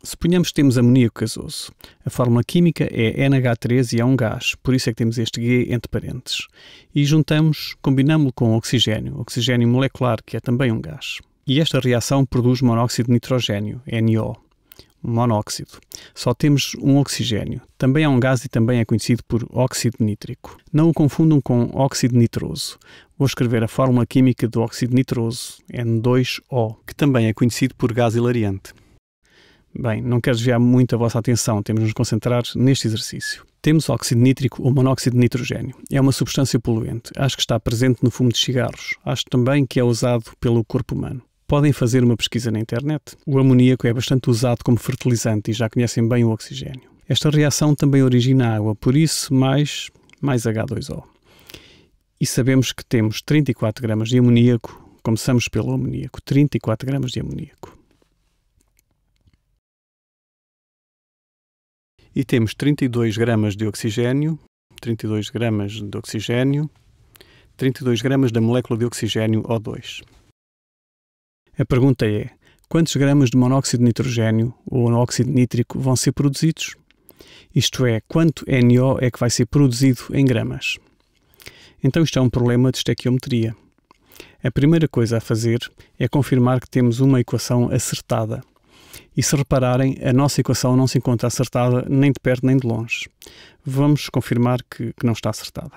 Suponhamos que temos amoníaco gasoso. A fórmula química é NH3 e é um gás, por isso é que temos este G entre parênteses. E juntamos, combinamos-lo com oxigênio, oxigênio molecular, que é também um gás. E esta reação produz monóxido de nitrogênio, NO, monóxido. Só temos um oxigênio. Também é um gás e também é conhecido por óxido nítrico. Não o confundam com óxido nitroso. Vou escrever a fórmula química do óxido nitroso, N2O, que também é conhecido por gás hilariante. Bem, não quero desviar muito a vossa atenção, temos nos concentrar neste exercício. Temos óxido nítrico ou monóxido de nitrogênio. É uma substância poluente. Acho que está presente no fumo de cigarros. Acho também que é usado pelo corpo humano. Podem fazer uma pesquisa na internet. O amoníaco é bastante usado como fertilizante e já conhecem bem o oxigênio. Esta reação também origina água, por isso mais, mais H2O. E sabemos que temos 34 gramas de amoníaco. Começamos pelo amoníaco, 34 gramas de amoníaco. e temos 32 gramas de oxigênio, 32 gramas de oxigênio, 32 gramas da molécula de oxigênio O2. A pergunta é: quantos gramas de monóxido de nitrogênio ou monóxido nítrico vão ser produzidos? Isto é, quanto NO é que vai ser produzido em gramas? Então isto é um problema de estequiometria. A primeira coisa a fazer é confirmar que temos uma equação acertada. E se repararem, a nossa equação não se encontra acertada nem de perto nem de longe. Vamos confirmar que, que não está acertada.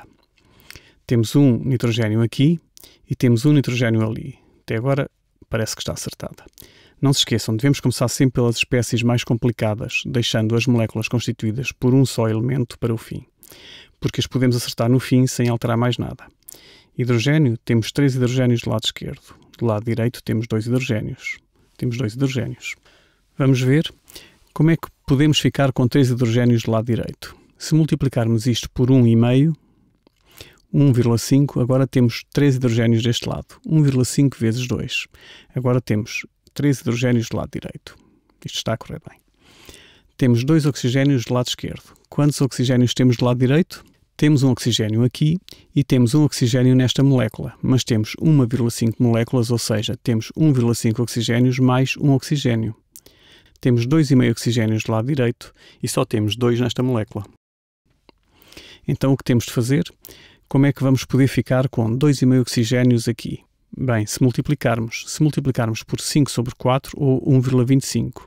Temos um nitrogênio aqui e temos um nitrogênio ali. Até agora parece que está acertada. Não se esqueçam, devemos começar sempre pelas espécies mais complicadas, deixando as moléculas constituídas por um só elemento para o fim, porque as podemos acertar no fim sem alterar mais nada. Hidrogênio, temos três hidrogênios do lado esquerdo. Do lado direito temos dois hidrogênios. Temos dois hidrogênios. Vamos ver como é que podemos ficar com 3 hidrogénios do lado direito. Se multiplicarmos isto por 1,5, 1,5, agora temos 3 hidrogénios deste lado. 1,5 vezes 2. Agora temos 3 hidrogénios do lado direito. Isto está a correr bem. Temos 2 oxigénios do lado esquerdo. Quantos oxigénios temos do lado direito? Temos um oxigênio aqui e temos um oxigênio nesta molécula, mas temos 1,5 moléculas, ou seja, temos 1,5 oxigénios mais um oxigênio temos 2,5 oxigénios do lado direito e só temos 2 nesta molécula. Então o que temos de fazer? Como é que vamos poder ficar com 2,5 oxigénios aqui? Bem, se multiplicarmos, se multiplicarmos por 5 sobre 4 ou 1,25.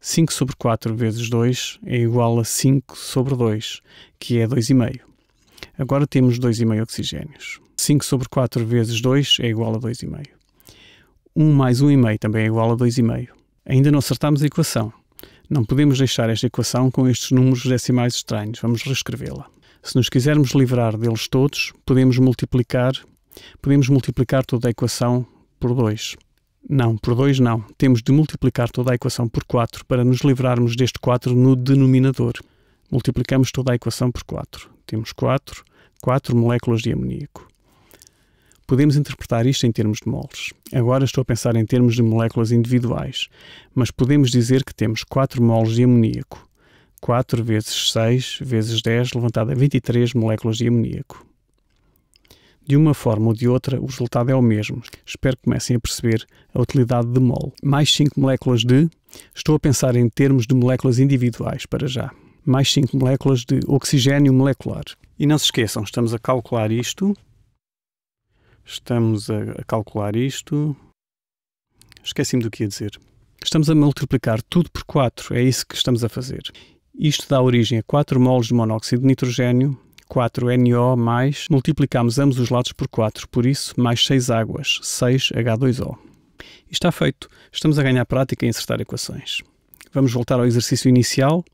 5 sobre 4 vezes 2 é igual a 5 sobre 2, que é 2,5. Agora temos 2,5 oxigénios. 5 sobre 4 vezes 2 é igual a 2,5. 1 mais 1,5 também é igual a 2,5. Ainda não acertamos a equação. Não podemos deixar esta equação com estes números decimais estranhos. Vamos reescrevê-la. Se nos quisermos livrar deles todos, podemos multiplicar, podemos multiplicar toda a equação por 2. Não, por 2 não. Temos de multiplicar toda a equação por 4 para nos livrarmos deste 4 no denominador. Multiplicamos toda a equação por 4. Temos 4, 4 moléculas de amoníaco. Podemos interpretar isto em termos de moles. Agora estou a pensar em termos de moléculas individuais, mas podemos dizer que temos 4 moles de amoníaco. 4 vezes 6 vezes 10 levantado a 23 moléculas de amoníaco. De uma forma ou de outra, o resultado é o mesmo. Espero que comecem a perceber a utilidade de mol. Mais 5 moléculas de. Estou a pensar em termos de moléculas individuais para já. Mais 5 moléculas de oxigênio molecular. E não se esqueçam, estamos a calcular isto Estamos a, a calcular isto. Esqueci-me do que ia dizer. Estamos a multiplicar tudo por 4, é isso que estamos a fazer. Isto dá origem a 4 moles de monóxido de nitrogênio, 4 NO, multiplicamos ambos os lados por 4, por isso, mais 6 águas, 6 H2O. E está feito. Estamos a ganhar prática em acertar equações. Vamos voltar ao exercício inicial.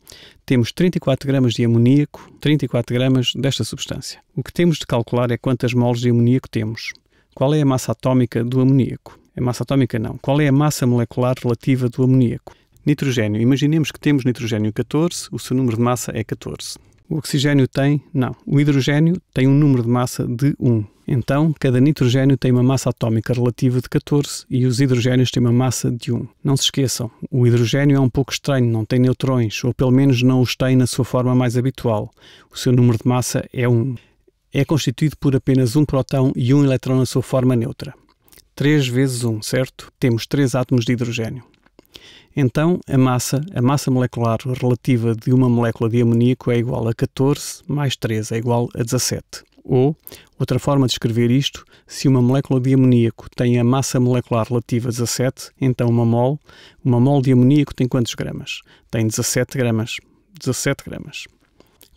Temos 34 gramas de amoníaco, 34 gramas desta substância. O que temos de calcular é quantas moles de amoníaco temos. Qual é a massa atómica do amoníaco? A massa atómica não. Qual é a massa molecular relativa do amoníaco? Nitrogênio. Imaginemos que temos nitrogênio 14, o seu número de massa é 14. O oxigênio tem, não, o hidrogênio tem um número de massa de 1. Então, cada nitrogênio tem uma massa atómica relativa de 14 e os hidrogênios têm uma massa de 1. Não se esqueçam, o hidrogênio é um pouco estranho, não tem neutrões, ou pelo menos não os tem na sua forma mais habitual. O seu número de massa é 1. É constituído por apenas um próton e um elétron na sua forma neutra. 3 vezes 1, certo? Temos 3 átomos de hidrogênio. Então, a massa, a massa molecular relativa de uma molécula de amoníaco é igual a 14 mais 3, é igual a 17. Ou, outra forma de escrever isto, se uma molécula de amoníaco tem a massa molecular relativa a 17, então uma mol, uma mol de amoníaco tem quantos gramas? Tem 17 gramas. 17 gramas.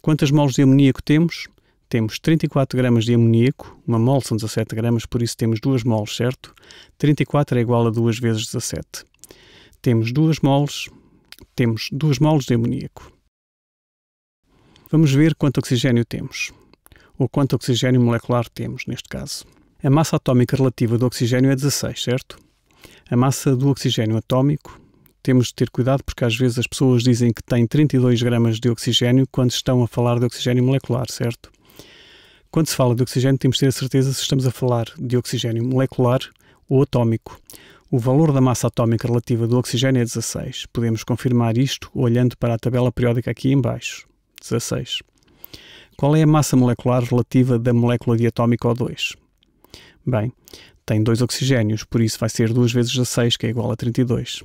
Quantas moles de amoníaco temos? Temos 34 gramas de amoníaco, uma mol são 17 gramas, por isso temos 2 moles, certo? 34 é igual a 2 vezes 17 temos duas moles, temos duas moles de amoníaco. Vamos ver quanto oxigênio temos, ou quanto oxigênio molecular temos neste caso. A massa atómica relativa do oxigênio é 16, certo? A massa do oxigênio atómico, temos de ter cuidado porque às vezes as pessoas dizem que tem 32 gramas de oxigênio quando estão a falar de oxigênio molecular, certo? Quando se fala de oxigênio, temos de ter a certeza se estamos a falar de oxigênio molecular ou atómico, o valor da massa atómica relativa do oxigênio é 16. Podemos confirmar isto olhando para a tabela periódica aqui embaixo. 16. Qual é a massa molecular relativa da molécula diatómica O2? Bem, tem dois oxigênios, por isso vai ser 2 vezes 16, que é igual a 32.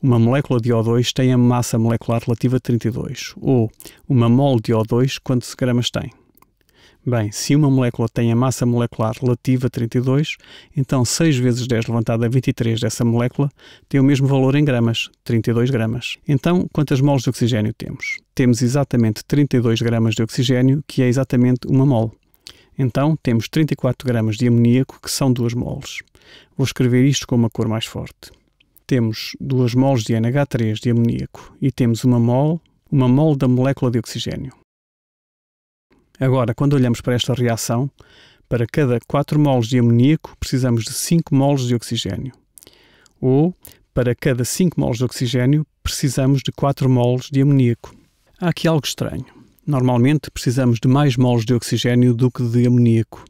Uma molécula de O2 tem a massa molecular relativa de 32, ou uma mol de O2, quantos gramas tem? Bem, se uma molécula tem a massa molecular relativa a 32, então 6 vezes 10 levantado a 23 dessa molécula tem o mesmo valor em gramas, 32 gramas. Então, quantas moles de oxigênio temos? Temos exatamente 32 gramas de oxigênio, que é exatamente uma mol. Então, temos 34 gramas de amoníaco, que são 2 moles. Vou escrever isto com uma cor mais forte. Temos 2 moles de NH3 de amoníaco e temos uma mol, uma mol da molécula de oxigênio. Agora, quando olhamos para esta reação, para cada 4 moles de amoníaco precisamos de 5 moles de oxigênio. Ou, para cada 5 moles de oxigênio, precisamos de 4 moles de amoníaco. Há aqui algo estranho. Normalmente precisamos de mais moles de oxigênio do que de amoníaco.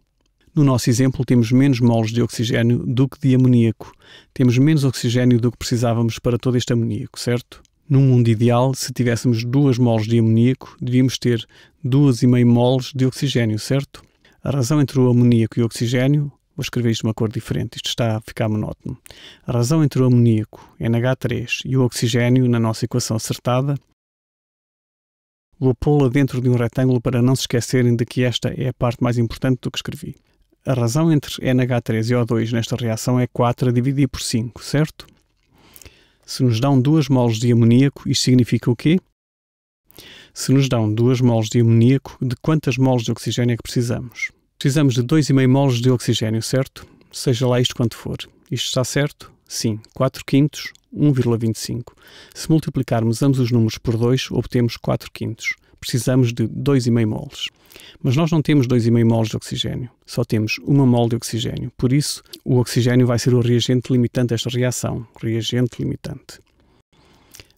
No nosso exemplo, temos menos moles de oxigênio do que de amoníaco. Temos menos oxigênio do que precisávamos para todo este amoníaco, certo? Num mundo ideal, se tivéssemos duas moles de amoníaco, devíamos ter duas e meio moles de oxigênio, certo? A razão entre o amoníaco e o oxigênio, vou escrever isto de uma cor diferente, isto está a ficar monótono. A razão entre o amoníaco, NH3, e o oxigênio, na nossa equação acertada, vou pô-la dentro de um retângulo para não se esquecerem de que esta é a parte mais importante do que escrevi. A razão entre NH3 e O2 nesta reação é 4 a dividir por 5, certo? Se nos dão duas moles de amoníaco, isto significa o quê? Se nos dão duas moles de amoníaco, de quantas moles de oxigênio é que precisamos? Precisamos de 2,5 moles de oxigênio, certo? Seja lá isto quanto for. Isto está certo? Sim, 4 quintos, 1,25. Se multiplicarmos ambos os números por 2, obtemos 4 quintos precisamos de 2,5 moles. Mas nós não temos 2,5 moles de oxigênio, só temos uma mole de oxigênio. Por isso, o oxigênio vai ser o reagente limitante desta reação, reagente limitante.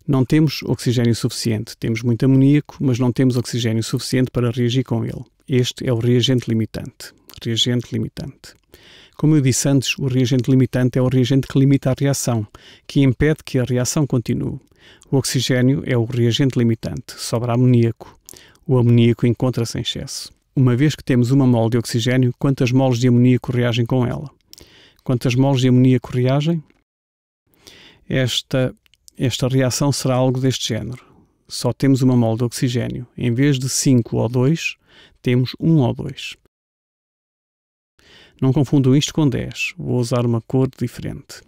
Não temos oxigênio suficiente, temos muito amoníaco, mas não temos oxigênio suficiente para reagir com ele. Este é o reagente limitante, reagente limitante. Como eu disse antes, o reagente limitante é o reagente que limita a reação, que impede que a reação continue. O oxigênio é o reagente limitante, sobra amoníaco. O amoníaco encontra-se em excesso. Uma vez que temos uma mol de oxigênio, quantas moles de amoníaco reagem com ela? Quantas moles de amoníaco reagem? Esta, esta reação será algo deste género. Só temos uma mol de oxigênio. Em vez de 5 ou 2, temos 1 ou 2. Não confundam isto com 10. Vou usar uma cor diferente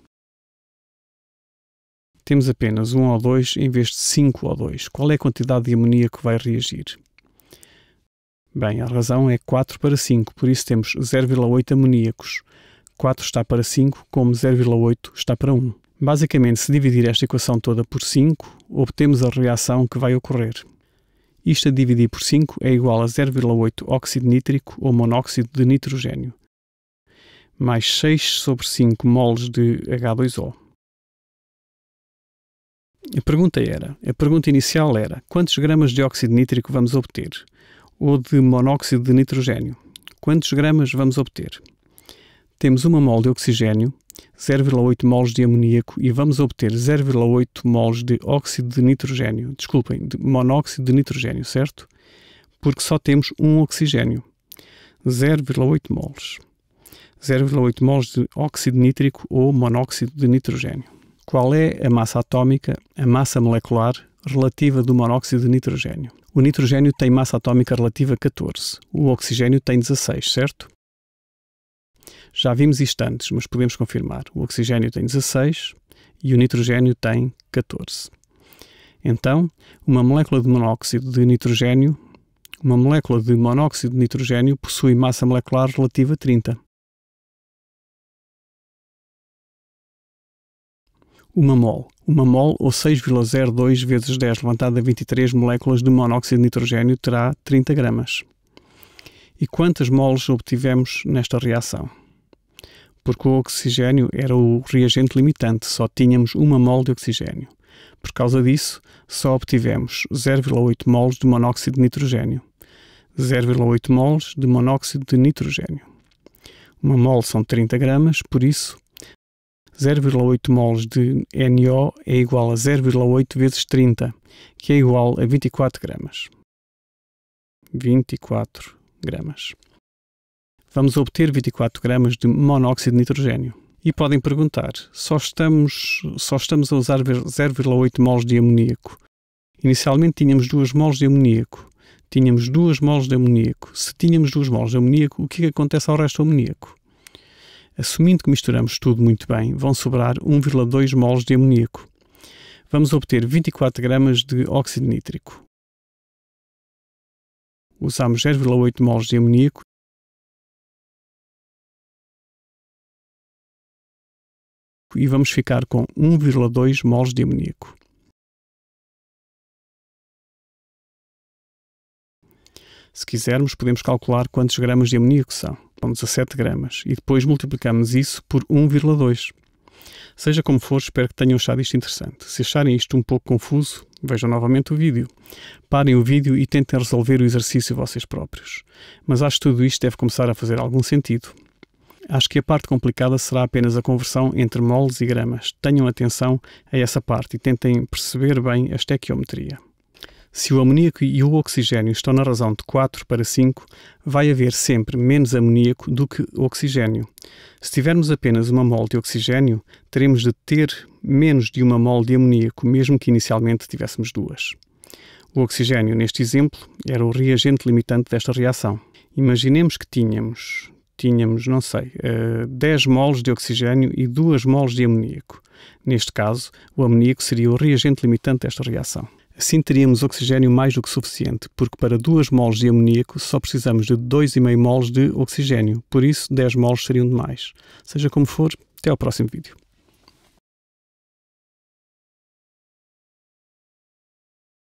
temos apenas 1 ou 2 em vez de 5 ou 2. Qual é a quantidade de amoníaco que vai reagir? Bem, a razão é 4 para 5, por isso temos 0,8 amoníacos. 4 está para 5, como 0,8 está para 1. Basicamente, se dividir esta equação toda por 5, obtemos a reação que vai ocorrer. Isto a dividir por 5 é igual a 0,8 óxido nítrico ou monóxido de nitrogênio, mais 6 sobre 5 moles de H2O. A pergunta era, a pergunta inicial era, quantos gramas de óxido nítrico vamos obter? Ou de monóxido de nitrogênio? Quantos gramas vamos obter? Temos uma mol de oxigênio, 0,8 mols de amoníaco e vamos obter 0,8 mols de óxido de nitrogênio, desculpem, de monóxido de nitrogênio, certo? Porque só temos um oxigênio, 0,8 mols. 0,8 mols de óxido nítrico ou monóxido de nitrogênio. Qual é a massa atómica, a massa molecular relativa do monóxido de nitrogênio? O nitrogênio tem massa atómica relativa 14, o oxigênio tem 16, certo? Já vimos isto antes, mas podemos confirmar. O oxigênio tem 16 e o nitrogênio tem 14. Então, uma molécula de monóxido de nitrogênio, uma molécula de monóxido de nitrogênio possui massa molecular relativa 30. 1 mol. 1 mol ou 6,02 vezes 10 levantado a 23 moléculas de monóxido de nitrogênio terá 30 gramas. E quantas moles obtivemos nesta reação? Porque o oxigênio era o reagente limitante, só tínhamos 1 mol de oxigênio. Por causa disso, só obtivemos 0,8 moles de monóxido de nitrogênio. 0,8 moles de monóxido de nitrogênio. Uma mol são 30 gramas, por isso 0,8 moles de NO é igual a 0,8 vezes 30, que é igual a 24 gramas. 24 gramas. Vamos obter 24 gramas de monóxido de nitrogênio. E podem perguntar, só estamos, só estamos a usar 0,8 moles de amoníaco. Inicialmente tínhamos 2 moles de amoníaco. Tínhamos 2 moles de amoníaco. Se tínhamos 2 moles de amoníaco, o que, é que acontece ao resto do amoníaco? Assumindo que misturamos tudo muito bem, vão sobrar 1,2 moles de amoníaco. Vamos obter 24 gramas de óxido nítrico. Usamos 0,8 moles de amoníaco e vamos ficar com 1,2 moles de amoníaco. Se quisermos, podemos calcular quantos gramas de amoníaco são. 17 gramas, e depois multiplicamos isso por 1,2. Seja como for, espero que tenham achado isto interessante. Se acharem isto um pouco confuso, vejam novamente o vídeo. Parem o vídeo e tentem resolver o exercício vocês próprios. Mas acho que tudo isto deve começar a fazer algum sentido. Acho que a parte complicada será apenas a conversão entre moles e gramas. Tenham atenção a essa parte e tentem perceber bem a estequiometria. Se o amoníaco e o oxigênio estão na razão de 4 para 5, vai haver sempre menos amoníaco do que oxigênio. Se tivermos apenas uma mol de oxigênio, teremos de ter menos de uma mol de amoníaco, mesmo que inicialmente tivéssemos duas. O oxigênio, neste exemplo, era o reagente limitante desta reação. Imaginemos que tínhamos, tínhamos não sei, 10 eh, moles de oxigênio e 2 moles de amoníaco. Neste caso, o amoníaco seria o reagente limitante desta reação. Assim teríamos oxigênio mais do que suficiente, porque para 2 moles de amoníaco só precisamos de 2,5 moles de oxigênio, por isso 10 moles seriam demais. Seja como for, até ao próximo vídeo.